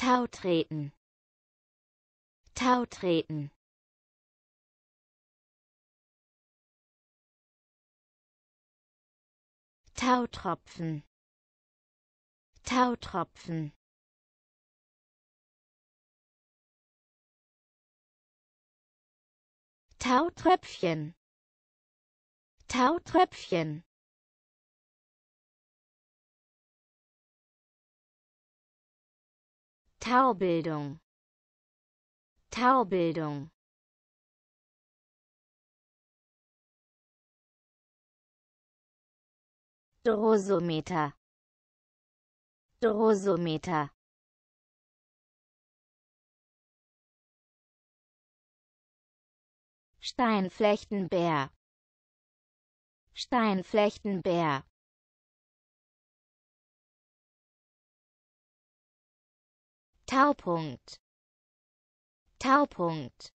Tau treten. Tau treten. Tautropfen. Tautropfen. Tautröpfchen. Tautröpfchen. Taubildung Taubildung Drosometer Drosometer Steinflechtenbär Steinflechtenbär Taupunkt Taupunkt